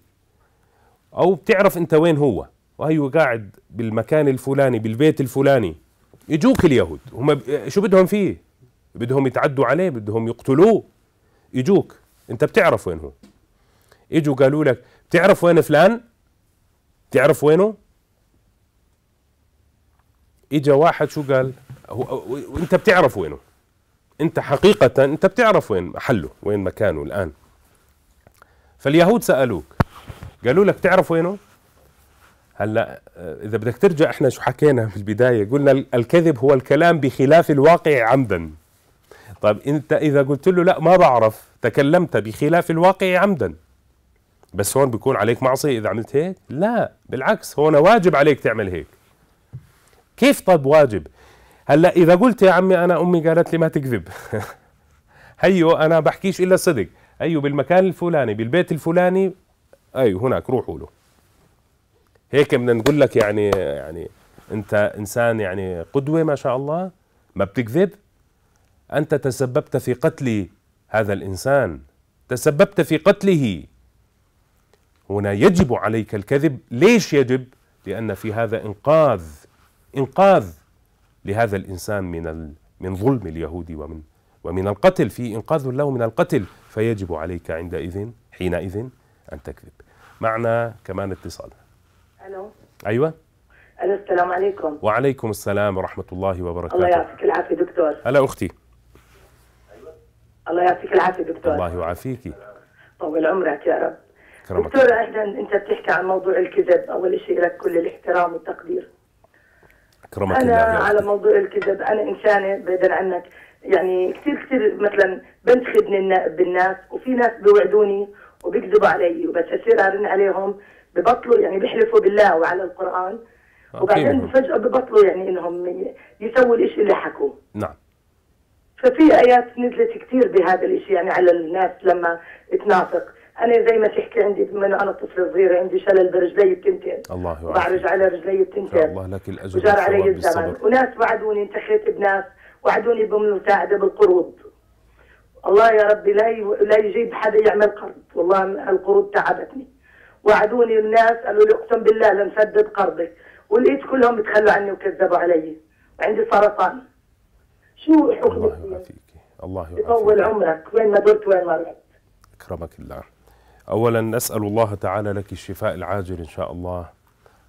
Speaker 2: او بتعرف انت وين هو وهيو قاعد بالمكان الفلاني بالبيت الفلاني يجوك اليهود هم شو بدهم فيه بدهم يتعدوا عليه بدهم يقتلوه يجوك انت بتعرف وين هو اجوا قالوا لك بتعرف وين فلان بتعرف وينه اجا واحد شو قال هو وانت بتعرف وينه انت حقيقة انت بتعرف وين محله وين مكانه الان فاليهود سالوك قالوا لك تعرف وينه؟ هلا آه، اذا بدك ترجع احنا شو حكينا في البدايه قلنا الكذب هو الكلام بخلاف الواقع عمدا طيب انت اذا قلت له لا ما بعرف تكلمت بخلاف الواقع عمدا بس هون بيكون عليك معصيه اذا عملت هيك لا بالعكس هون واجب عليك تعمل هيك كيف طب واجب هلا اذا قلت يا عمي انا امي قالت لي ما تكذب هيو انا بحكيش الا الصدق ايوه بالمكان الفلاني بالبيت الفلاني ايوه هناك روحوا له هيك بدنا نقول لك يعني يعني انت انسان يعني قدوه ما شاء الله ما بتكذب انت تسببت في قتل هذا الانسان تسببت في قتله هنا يجب عليك الكذب ليش يجب لان في هذا انقاذ انقاذ لهذا الانسان من من ظلم اليهود ومن ومن القتل في إنقاذ له من القتل فيجب عليك عندئذ حينئذ أن تكذب معنا كمان اتصال ألو أيوة
Speaker 1: ألو السلام عليكم
Speaker 2: وعليكم السلام ورحمة الله وبركاته الله يعطيك
Speaker 1: العافية دكتور هلا أختي الله يعطيك العافية دكتور
Speaker 2: الله يعافيك
Speaker 1: طول عمرك يا رب كرمك. دكتور أهلا انت بتحكي عن موضوع الكذب اول شيء لك كل الاحترام والتقدير
Speaker 2: كرمك انا الله
Speaker 1: على موضوع الكذب انا انسانه بعيدا عنك يعني كثير كثير مثلا بنت خدني بالناس وفي ناس بيوعدوني وبيكذبوا علي وبس اصير ارن عليهم ببطلوا يعني بيحلفوا بالله وعلى القران وبعدين فجاه ببطلوا يعني انهم يسووا الشيء اللي حكوه نعم ففي ايات نزلت كثير بهذا الشيء يعني على الناس لما تنافق انا زي ما تحكي عندي من انا طفله صغيره عندي شلل برجلي بتنتين الله يعافيك بعرج على رجلي بتنتين الله
Speaker 2: لك الاجر وجار علي الزمن
Speaker 1: وناس وعدوني انتخيت بناس وعدوني بالمساعده بالقروض الله يا ربي لا لا يجيب حدا يعمل قرض والله القروض تعبتني وعدوني الناس قالوا لي اقسم بالله لنسدد قرضك ولقيت كلهم تخلوا عني وكذبوا علي وعندي سرطان شو حكمك الله يعافيك
Speaker 2: الله يعافيك يطول عمرك وين ما
Speaker 1: درت وين ما رحت
Speaker 2: اكرمك الله اولا نسال الله تعالى لك الشفاء العاجل ان شاء الله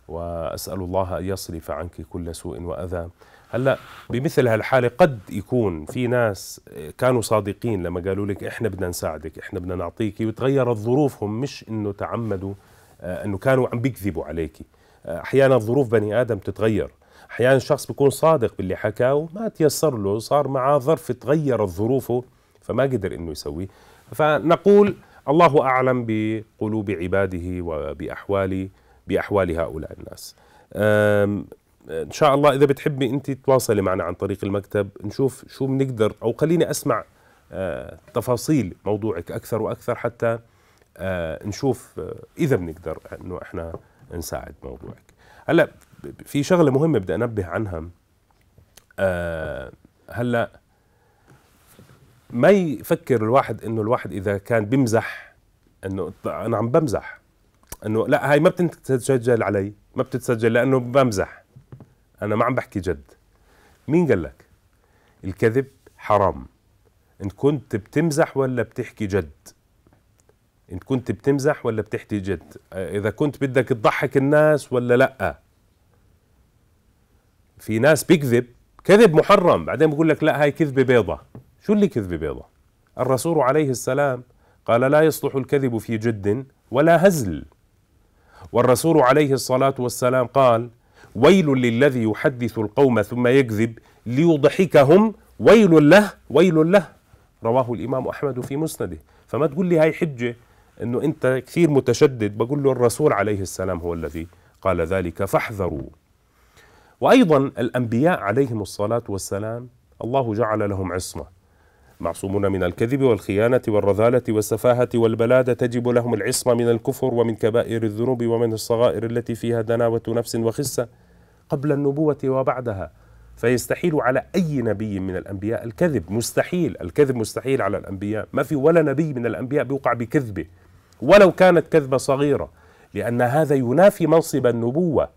Speaker 2: واسال الله ان يصرف عنك كل سوء واذى هلا بمثل هالحاله قد يكون في ناس آه، كانوا صادقين لما قالوا لك احنا بدنا نساعدك احنا بدنا نعطيك وتغيرت ظروفهم مش انه تعمدوا آه، انه كانوا عم بيكذبوا عليك آه، احيانا ظروف بني ادم تتغير احيانا الشخص بيكون صادق باللي حكاه وما تيسر له صار معاه ظرف تغيرت ظروفه فما قدر انه يسوي فنقول الله اعلم بقلوب عباده وباحوال باحوال هؤلاء الناس ان شاء الله اذا بتحبي انت تواصلي معنا عن طريق المكتب نشوف شو بنقدر او خليني اسمع آه، تفاصيل موضوعك اكثر واكثر حتى آه، نشوف آه، اذا بنقدر انه احنا نساعد موضوعك هلا في شغله مهمه بدي انبه عنها هلا ما يفكر الواحد انه الواحد اذا كان بمزح انه انا عم بمزح انه لا هاي ما بتتسجل علي ما بتتسجل لانه بمزح انا ما عم بحكي جد مين قال لك الكذب حرام ان كنت بتمزح ولا بتحكي جد ان كنت بتمزح ولا بتحكي جد اذا كنت بدك تضحك الناس ولا لا في ناس بيكذب كذب محرم بعدين بقول لك لا هاي كذبه بيضة شو اللي كذبه بيضة الرسول عليه السلام قال لا يصلح الكذب في جد ولا هزل والرسول عليه الصلاة والسلام قال ويل للذي يحدث القوم ثم يكذب ليضحكهم ويل له ويل له رواه الإمام أحمد في مسنده فما تقول لي هاي حجة أنه أنت كثير متشدد بقول له الرسول عليه السلام هو الذي قال ذلك فاحذروا وأيضا الأنبياء عليهم الصلاة والسلام الله جعل لهم عصمة معصومون من الكذب والخيانة والرذالة والسفاهة والبلادة تجب لهم العصمة من الكفر ومن كبائر الذنوب ومن الصغائر التي فيها دناوة نفس وخسة قبل النبوة وبعدها فيستحيل على أي نبي من الأنبياء الكذب مستحيل الكذب مستحيل على الأنبياء ما في ولا نبي من الأنبياء بيوقع بكذبه ولو كانت كذبة صغيرة لأن هذا ينافي منصب النبوة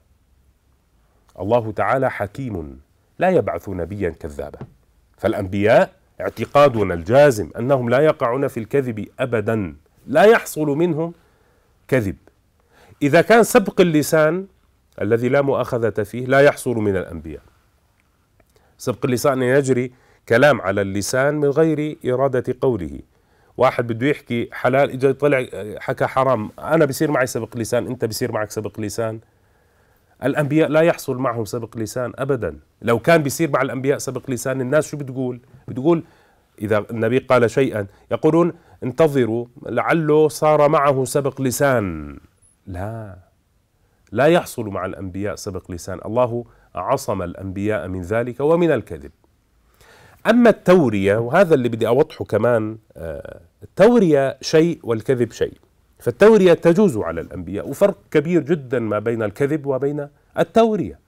Speaker 2: الله تعالى حكيم لا يبعث نبيا كذابا فالأنبياء اعتقادنا الجازم انهم لا يقعون في الكذب ابدا لا يحصل منهم كذب اذا كان سبق اللسان الذي لا مؤاخذه فيه لا يحصل من الانبياء سبق اللسان يجري كلام على اللسان من غير اراده قوله واحد بده يحكي حلال اجى طلع حكى حرام انا بصير معي سبق لسان انت بصير معك سبق لسان الأنبياء لا يحصل معهم سبق لسان أبدا لو كان بيصير مع الأنبياء سبق لسان الناس شو بتقول بتقول إذا النبي قال شيئا يقولون انتظروا لعله صار معه سبق لسان لا لا يحصل مع الأنبياء سبق لسان الله عصم الأنبياء من ذلك ومن الكذب أما التورية وهذا اللي بدي أوضحه كمان آه، التورية شيء والكذب شيء فالتورية تجوز على الأنبياء وفرق كبير جدا ما بين الكذب وبين التورية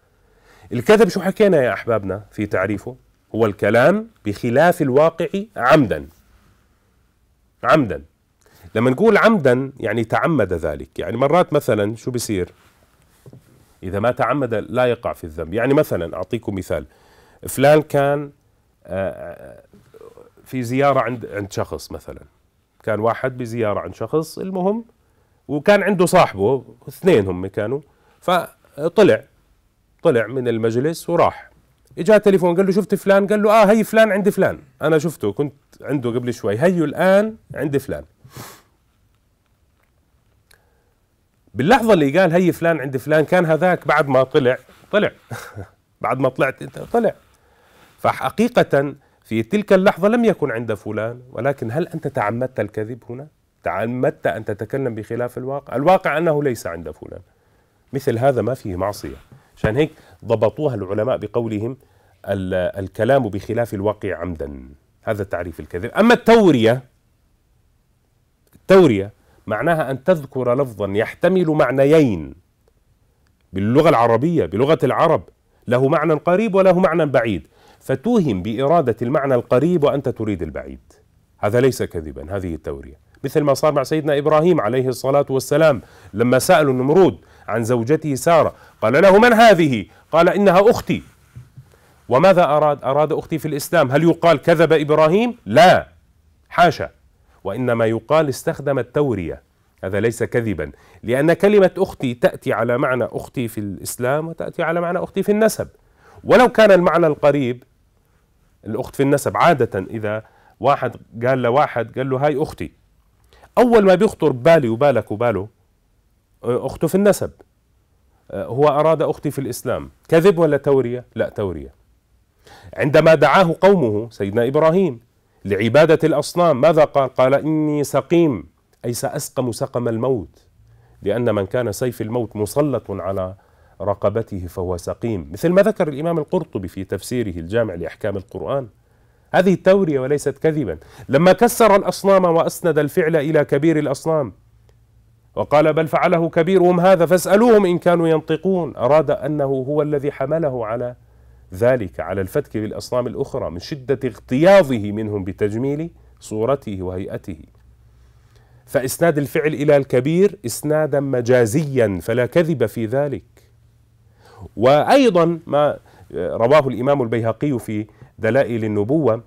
Speaker 2: الكذب شو حكينا يا أحبابنا في تعريفه هو الكلام بخلاف الواقع عمدا عمدا لما نقول عمدا يعني تعمد ذلك يعني مرات مثلا شو بصير إذا ما تعمد لا يقع في الذنب يعني مثلا أعطيكم مثال فلان كان آه، آه، في زيارة عند عند شخص مثلا كان واحد بزيارة عند شخص المهم وكان عنده صاحبه اثنين هم كانوا فطلع طلع من المجلس وراح اجاه تليفون قال له شفت فلان قال له اه هي فلان عند فلان انا شفته كنت عنده قبل شوي هيو الان عند فلان باللحظه اللي قال هي فلان عند فلان كان هذاك بعد ما طلع طلع بعد ما طلعت انت طلع فحقيقه في تلك اللحظة لم يكن عند فلان ولكن هل أنت تعمدت الكذب هنا؟ تعمدت أن تتكلم بخلاف الواقع الواقع أنه ليس عند فلان مثل هذا ما فيه معصية عشان هيك ضبطوها العلماء بقولهم الكلام بخلاف الواقع عمدا هذا تعريف الكذب أما التورية التورية معناها أن تذكر لفظا يحتمل معنيين باللغة العربية بلغة العرب له معنى قريب وله معنى بعيد فتوهم بإرادة المعنى القريب وأنت تريد البعيد هذا ليس كذبا هذه التورية مثل ما صار مع سيدنا إبراهيم عليه الصلاة والسلام لما سألوا النمرود عن زوجته سارة قال له من هذه قال إنها أختي وماذا أراد أراد أختي في الإسلام هل يقال كذب إبراهيم لا حاشا وإنما يقال استخدم التورية هذا ليس كذبا لأن كلمة أختي تأتي على معنى أختي في الإسلام وتأتي على معنى أختي في النسب ولو كان المعنى القريب الأخت في النسب عادة إذا واحد قال لواحد قال له هاي أختي أول ما بيخطر ببالي وبالك وباله آه، أخته في النسب آه، هو أراد أختي في الإسلام كذب ولا تورية؟ لا تورية عندما دعاه قومه سيدنا إبراهيم لعبادة الأصنام ماذا قال؟ قال إني سقيم أي سأسقم سقم الموت لأن من كان سيف الموت مسلط على رقبته فهو سقيم مثل ما ذكر الإمام القرطبي في تفسيره الجامع لأحكام القرآن هذه تورية وليست كذبا لما كسر الأصنام وأسند الفعل إلى كبير الأصنام وقال بل فعله كبيرهم هذا فاسألوهم إن كانوا ينطقون أراد أنه هو الذي حمله على ذلك على الفتك بالأصنام الأخرى من شدة اغتياظه منهم بتجميل صورته وهيئته فإسناد الفعل إلى الكبير إسنادا مجازيا فلا كذب في ذلك وأيضا ما رواه الإمام البيهقي في دلائل النبوة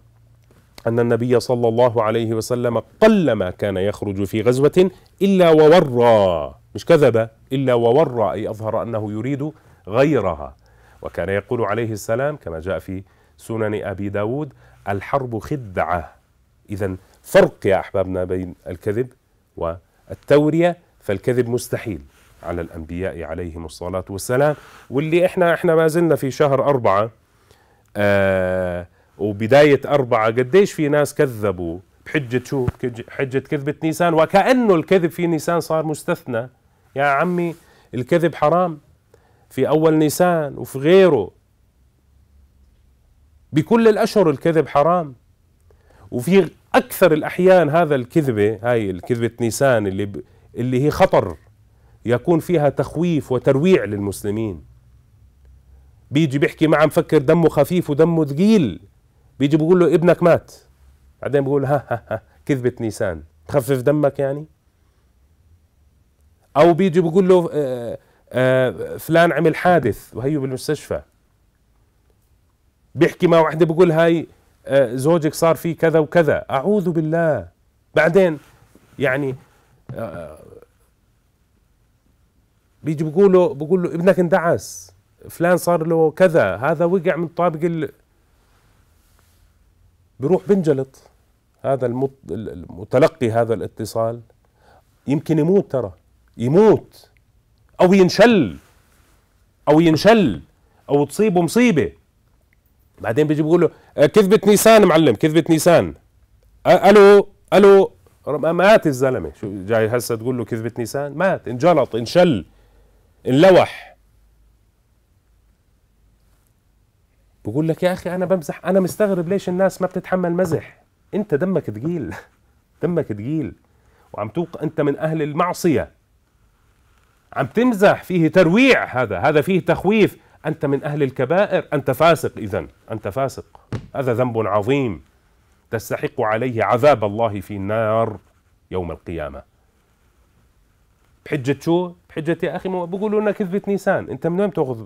Speaker 2: أن النبي صلى الله عليه وسلم قلما كان يخرج في غزوة إلا وورى مش كذب إلا وورى أي أظهر أنه يريد غيرها وكان يقول عليه السلام كما جاء في سنن أبي داود الحرب خدعة إذا فرق يا أحبابنا بين الكذب والتورية فالكذب مستحيل على الأنبياء عليهم الصلاة والسلام واللي إحنا إحنا ما زلنا في شهر أربعة آه وبداية أربعة قديش في ناس كذبوا بحجة شو حجة كذبة نيسان وكأنه الكذب في نيسان صار مستثنى يا عمي الكذب حرام في أول نيسان وفي غيره بكل الأشهر الكذب حرام وفي أكثر الأحيان هذا الكذبة هاي الكذبة نيسان اللي ب... اللي هي خطر يكون فيها تخويف وترويع للمسلمين بيجي بيحكي معه مفكر دمه خفيف ودمه ثقيل بيجي بيقول له ابنك مات بعدين بيقول ها ها ها كذبة نيسان تخفف دمك يعني او بيجي بيقول له آآ آه، آآ آه، فلان عمل حادث وهيو بالمستشفى بيحكي مع واحدة بيقول هاي آه، زوجك صار فيه كذا وكذا اعوذ بالله بعدين يعني بيجي بيقول له بقول له ابنك اندعس فلان صار له كذا هذا وقع من طابق ال... بيروح بنجلط هذا المتلقي هذا الاتصال يمكن يموت ترى يموت او ينشل او ينشل او تصيبه مصيبه بعدين بيجي بيقول له أه، كذبة نيسان معلم كذبة نيسان الو الو مات الزلمه شو جاي هسه تقول له كذبة نيسان مات انجلط انشل انلوح بقول لك يا اخي انا بمزح انا مستغرب ليش الناس ما بتتحمل مزح انت دمك تقيل دمك تقيل وعم توق انت من اهل المعصيه عم تمزح فيه ترويع هذا هذا فيه تخويف انت من اهل الكبائر انت فاسق اذا انت فاسق هذا ذنب عظيم تستحق عليه عذاب الله في النار يوم القيامه بحجه شو؟ بحجه يا اخي بيقولوا لنا كذبه نيسان، انت من وين تاخذ؟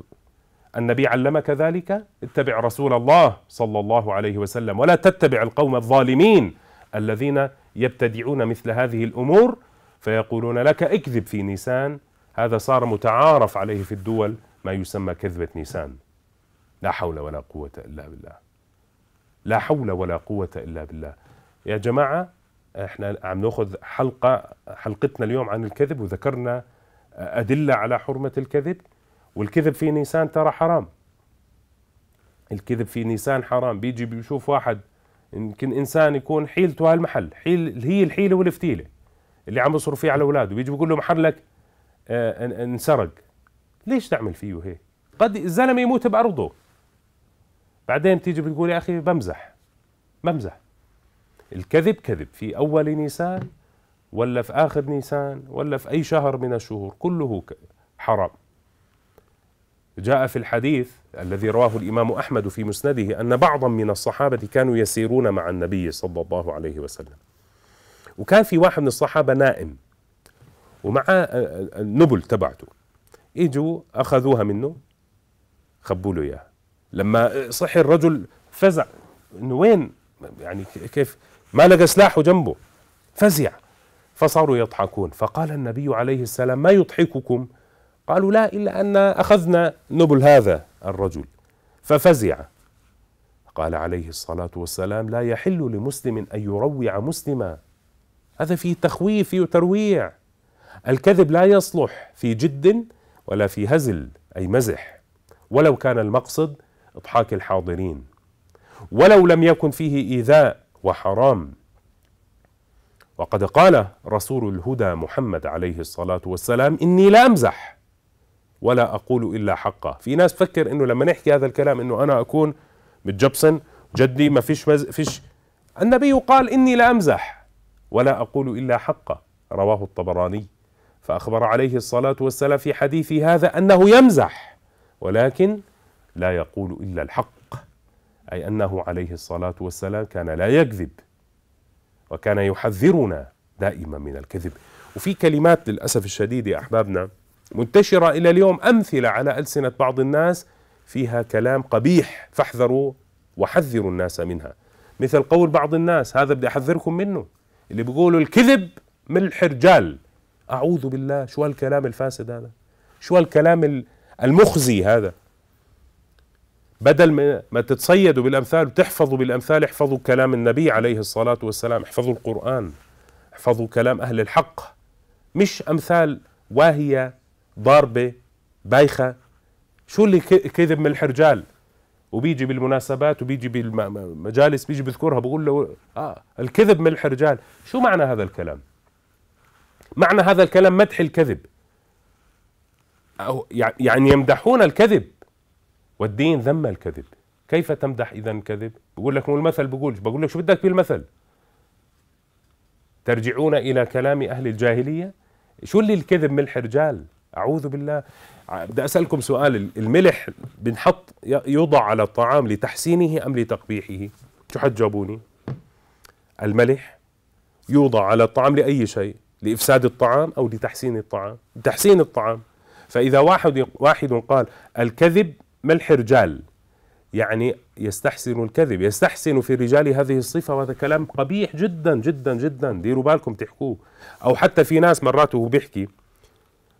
Speaker 2: النبي علمك ذلك؟ اتبع رسول الله صلى الله عليه وسلم ولا تتبع القوم الظالمين الذين يبتدعون مثل هذه الامور فيقولون لك اكذب في نيسان هذا صار متعارف عليه في الدول ما يسمى كذبه نيسان. لا حول ولا قوه الا بالله. لا حول ولا قوه الا بالله. يا جماعه احنا عم ناخذ حلقه حلقتنا اليوم عن الكذب وذكرنا آه، ادله على حرمه الكذب والكذب في نيسان ترى حرام الكذب في نيسان حرام بيجي بيشوف واحد يمكن انسان يكون حيلته هالمحل حيل هي الحيله والفتيله اللي عم يصرف فيه على اولاده بيجي بيقول له محلك آه، انسرق ليش تعمل فيه هيك قد الزلمه يموت بارضه بعدين بتيجي بتقول يا اخي بمزح بمزح الكذب كذب في أول نيسان ولا في آخر نيسان ولا في أي شهر من الشهور كله حرام جاء في الحديث الذي رواه الإمام أحمد في مسنده أن بعضا من الصحابة كانوا يسيرون مع النبي صلى الله عليه وسلم وكان في واحد من الصحابة نائم ومع النبل تبعته اجوا اخذوها منه خبوا له اياها لما صحي الرجل فزع انه وين يعني كيف ما لقى سلاحه جنبه فزع فصاروا يضحكون فقال النبي عليه السلام ما يضحككم قالوا لا إلا أن أخذنا نبل هذا الرجل ففزع قال عليه الصلاة والسلام لا يحل لمسلم أن يروع مسلما هذا فيه تخويف فيه ترويع الكذب لا يصلح في جد ولا في هزل أي مزح ولو كان المقصد إضحاك الحاضرين ولو لم يكن فيه إيذاء وحرام وقد قال رسول الهدى محمد عليه الصلاة والسلام إني لا أمزح ولا أقول إلا حقا في ناس فكر إنه لما نحكي هذا الكلام إنه أنا أكون متجبسن جدي ما فيش مز... فيش النبي قال إني لا أمزح ولا أقول إلا حقا رواه الطبراني فأخبر عليه الصلاة والسلام في حديث هذا أنه يمزح ولكن لا يقول إلا الحق أي أنه عليه الصلاة والسلام كان لا يكذب وكان يحذرنا دائما من الكذب وفي كلمات للأسف الشديد يا أحبابنا منتشرة إلى اليوم أمثلة على ألسنة بعض الناس فيها كلام قبيح فاحذروا وحذروا الناس منها مثل قول بعض الناس هذا بدي أحذركم منه اللي بيقولوا الكذب من الحرجال أعوذ بالله شو هالكلام الفاسد هذا شو هالكلام المخزي هذا بدل ما تتصيدوا بالامثال وتحفظوا بالامثال احفظوا كلام النبي عليه الصلاه والسلام احفظوا القران احفظوا كلام اهل الحق مش امثال واهيه ضاربه بايخه شو اللي كذب من الحرجال وبيجي بالمناسبات وبيجي بالمجالس بيجي بذكرها بقول له اه الكذب من الحرجال شو معنى هذا الكلام معنى هذا الكلام مدح الكذب أو يعني يمدحون الكذب والدين ذم الكذب كيف تمدح اذا الكذب بقول لك مو المثل بقولش بقول لك شو بدك بالمثل ترجعون الى كلام اهل الجاهليه شو اللي الكذب ملح رجال اعوذ بالله بدي اسالكم سؤال الملح بنحط يوضع على الطعام لتحسينه ام لتقبيحه شو حتجاوبوني الملح يوضع على الطعام لاي شيء لافساد الطعام او لتحسين الطعام لتحسين الطعام فاذا واحد واحد قال الكذب ملح رجال يعني يستحسن الكذب يستحسن في الرجال هذه الصفة وهذا كلام قبيح جدا جدا جدا ديروا بالكم تحكوه أو حتى في ناس مرات وهو بيحكي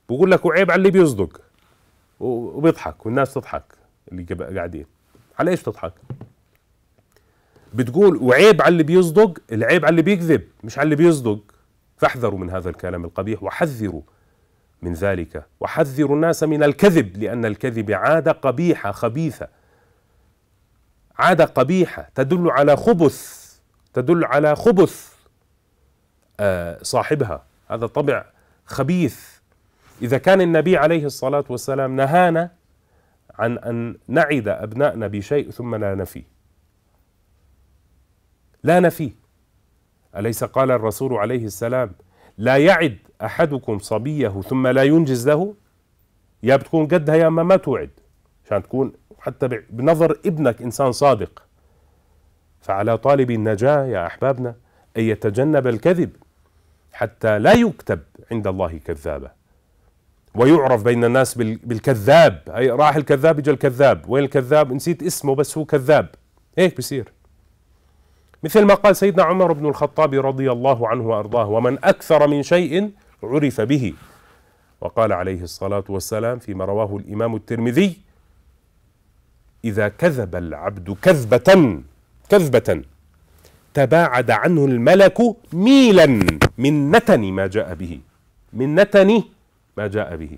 Speaker 2: بقول لك وعيب على اللي بيصدق وبيضحك والناس تضحك اللي قاعدين على ايش تضحك؟ بتقول وعيب على اللي بيصدق العيب على اللي بيكذب مش على اللي بيصدق فاحذروا من هذا الكلام القبيح وحذروا من ذلك وحذر الناس من الكذب لأن الكذب عادة قبيحة خبيثة عادة قبيحة تدل على خبث تدل على خبث آه، صاحبها هذا طبع خبيث إذا كان النبي عليه الصلاة والسلام نهانا عن أن نعد أبنائنا بشيء ثم لا نفيه لا نفي أليس قال الرسول عليه السلام لا يعد احدكم صبيه ثم لا ينجز له يا بتكون قدها يا اما ما توعد عشان تكون حتى بنظر ابنك انسان صادق فعلى طالب النجاه يا احبابنا ان يتجنب الكذب حتى لا يكتب عند الله كذابا ويعرف بين الناس بالكذاب اي راح الكذاب اجى الكذاب وين الكذاب نسيت اسمه بس هو كذاب هيك بصير مثل ما قال سيدنا عمر بن الخطاب رضي الله عنه وارضاه ومن اكثر من شيء عرف به وقال عليه الصلاه والسلام فيما رواه الامام الترمذي اذا كذب العبد كذبه كذبه تباعد عنه الملك ميلا من نتن ما جاء به من نتن ما جاء به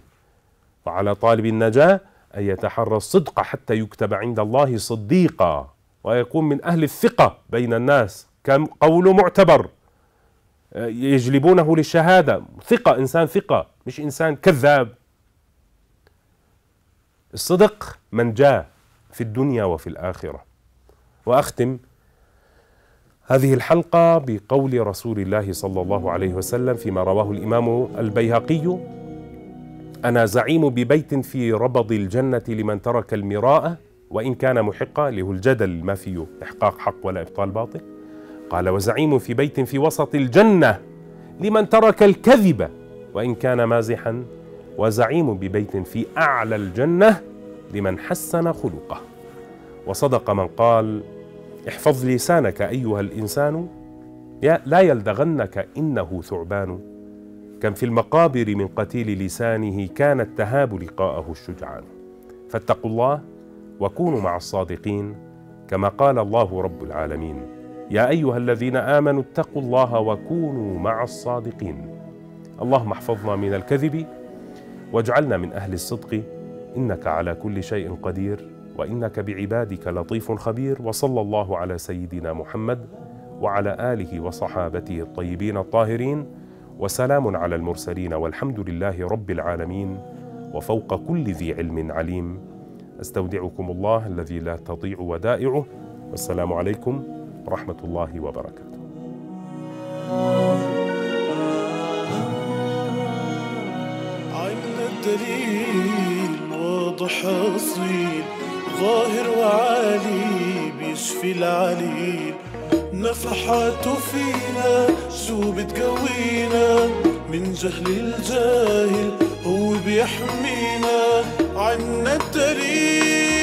Speaker 2: وعلى طالب النجاه ان يتحرى الصدق حتى يكتب عند الله صديقا ويكون من أهل الثقة بين الناس قول معتبر آه، يجلبونه للشهادة ثقة إنسان ثقة مش إنسان كذاب الصدق من جاء في الدنيا وفي الآخرة وأختم هذه الحلقة بقول رسول الله صلى الله عليه وسلم فيما رواه الإمام البيهقي أنا زعيم ببيت في ربض الجنة لمن ترك المراءة وإن كان محقا له الجدل ما فيه إحقاق حق ولا إبطال باطل قال وزعيم في بيت في وسط الجنة لمن ترك الكذب وإن كان مازحا وزعيم ببيت في أعلى الجنة لمن حسن خلقه وصدق من قال احفظ لسانك أيها الإنسان لا يلدغنك إنه ثعبان كم في المقابر من قتيل لسانه كان التهاب لقاءه الشجعان فاتقوا الله وكونوا مع الصادقين كما قال الله رب العالمين يا ايها الذين امنوا اتقوا الله وكونوا مع الصادقين اللهم احفظنا من الكذب واجعلنا من اهل الصدق انك على كل شيء قدير وانك بعبادك لطيف خبير وصلى الله على سيدنا محمد وعلى اله وصحابته الطيبين الطاهرين وسلام على المرسلين والحمد لله رب العالمين وفوق كل ذي علم عليم أستودعكم الله الذي لا تضيع ودائعه والسلام عليكم ورحمة الله وبركاته عنا واضح أصيل ظاهر وعالي بيشفي
Speaker 1: العليل نفحاته فينا شو بتقوينا من جهل الجاهل هو بيحمينا
Speaker 2: عنا الدليل